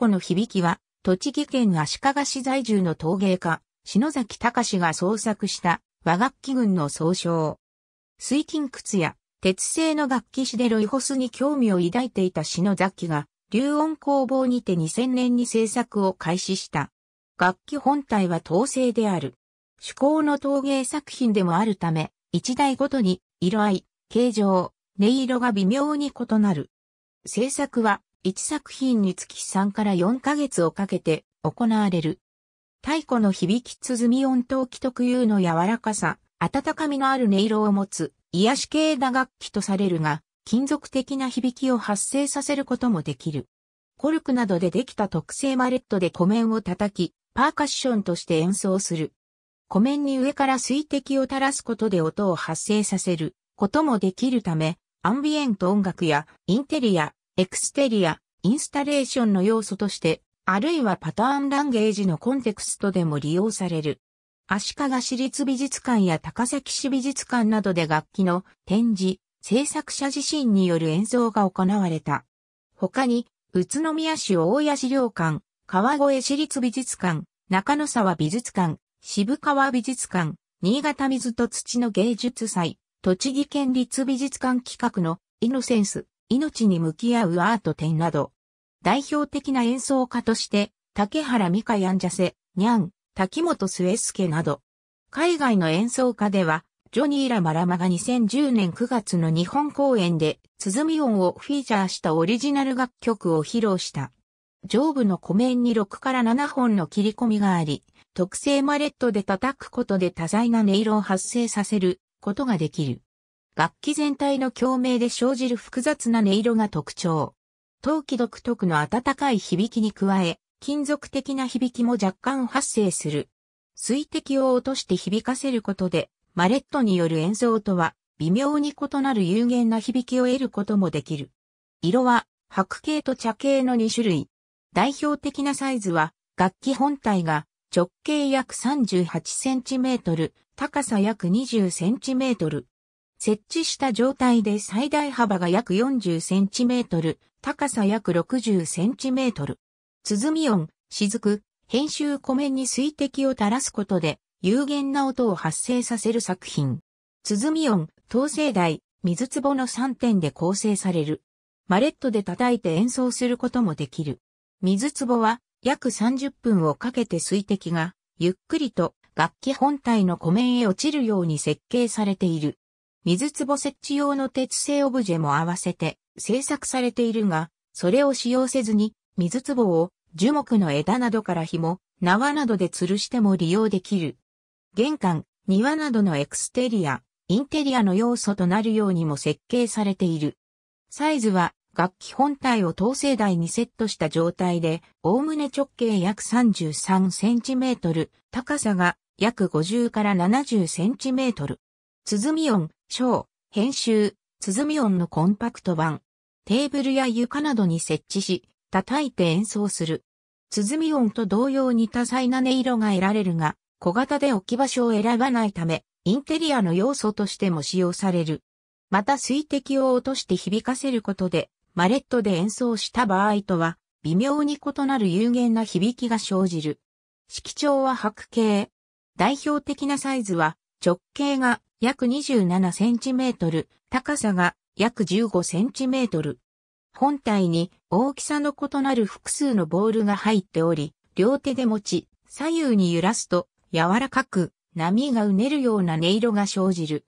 この響きは、栃木県足利市在住の陶芸家、篠崎隆が創作した和楽器群の総称。水金靴や鉄製の楽器師でロイホスに興味を抱いていた篠崎が、流音工房にて2000年に制作を開始した。楽器本体は陶製である。趣向の陶芸作品でもあるため、一台ごとに色合い、形状、音色が微妙に異なる。制作は1作品につき3から4ヶ月をかけて行われる。太古の響き鼓音頭器特有の柔らかさ、温かみのある音色を持つ癒し系打楽器とされるが、金属的な響きを発生させることもできる。コルクなどでできた特製マレットで湖面を叩き、パーカッションとして演奏する。湖面に上から水滴を垂らすことで音を発生させることもできるため、アンビエント音楽やインテリア、エクステリア、インスタレーションの要素として、あるいはパターンランゲージのコンテクストでも利用される。足利市立美術館や高崎市美術館などで楽器の展示、制作者自身による演奏が行われた。他に、宇都宮市大谷資料館、川越市立美術館、中野沢美術館、渋川美術館、新潟水と土の芸術祭、栃木県立美術館企画のイノセンス、命に向き合うアート展など、代表的な演奏家として、竹原美香やんじゃせ、にゃん、滝本末介など、海外の演奏家では、ジョニー・ラマラマが2010年9月の日本公演で、鼓音をフィーチャーしたオリジナル楽曲を披露した。上部の湖面に6から7本の切り込みがあり、特製マレットで叩くことで多彩な音色を発生させることができる。楽器全体の共鳴で生じる複雑な音色が特徴。陶器独特の温かい響きに加え、金属的な響きも若干発生する。水滴を落として響かせることで、マレットによる演奏とは微妙に異なる有限な響きを得ることもできる。色は白系と茶系の2種類。代表的なサイズは楽器本体が直径約 38cm、高さ約 20cm、設置した状態で最大幅が約 40cm、高さ約 60cm。鼓音、雫、編集湖面に水滴を垂らすことで、有限な音を発生させる作品。鼓音、統制台、水壺の3点で構成される。マレットで叩いて演奏することもできる。水壺は約30分をかけて水滴がゆっくりと楽器本体の湖面へ落ちるように設計されている。水壺設置用の鉄製オブジェも合わせて制作されているが、それを使用せずに水壺を樹木の枝などから紐、縄などで吊るしても利用できる。玄関、庭などのエクステリア、インテリアの要素となるようにも設計されている。サイズは楽器本体を統制台にセットした状態で、おおむね直径約33センチメートル、高さが約50から70センチメートル。鼓音、章、編集、鼓音のコンパクト版。テーブルや床などに設置し、叩いて演奏する。鼓音と同様に多彩な音色が得られるが、小型で置き場所を選ばないため、インテリアの要素としても使用される。また水滴を落として響かせることで、マレットで演奏した場合とは、微妙に異なる有限な響きが生じる。色調は白系。代表的なサイズは、直径が約27センチメートル、高さが約15センチメートル。本体に大きさの異なる複数のボールが入っており、両手で持ち、左右に揺らすと柔らかく波がうねるような音色が生じる。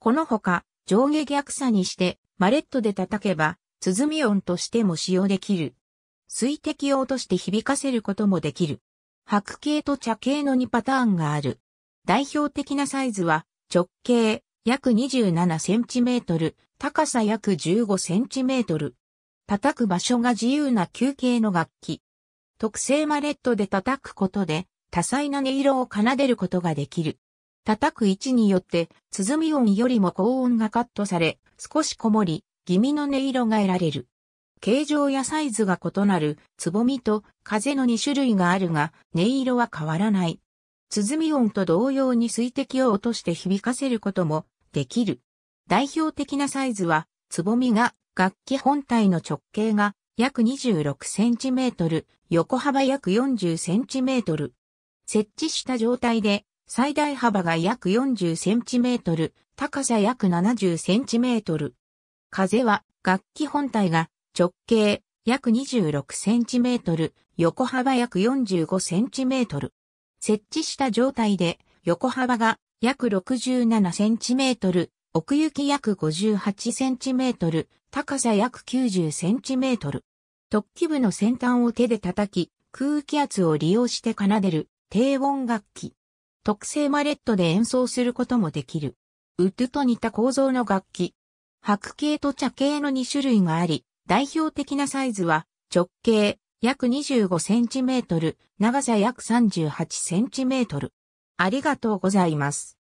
このほか上下逆さにしてマレットで叩けば鼓音としても使用できる。水滴を落として響かせることもできる。白系と茶系の2パターンがある。代表的なサイズは直径約27センチメートル、高さ約15センチメートル。叩く場所が自由な球形の楽器。特製マレットで叩くことで多彩な音色を奏でることができる。叩く位置によって鼓音よりも高音がカットされ少しこもり気味の音色が得られる。形状やサイズが異なるつぼみと風の2種類があるが音色は変わらない。鼓音と同様に水滴を落として響かせることもできる。代表的なサイズは、つぼみが、楽器本体の直径が約26センチメートル、横幅約40センチメートル。設置した状態で、最大幅が約40センチメートル、高さ約70センチメートル。風は、楽器本体が直径約26センチメートル、横幅約45センチメートル。設置した状態で横幅が約67センチメートル、奥行き約58センチメートル、高さ約90センチメートル。突起部の先端を手で叩き、空気圧を利用して奏でる低音楽器。特製マレットで演奏することもできる。ウッドと似た構造の楽器。白系と茶系の2種類があり、代表的なサイズは直径約25センチメートル、長さ約38センチメートル。ありがとうございます。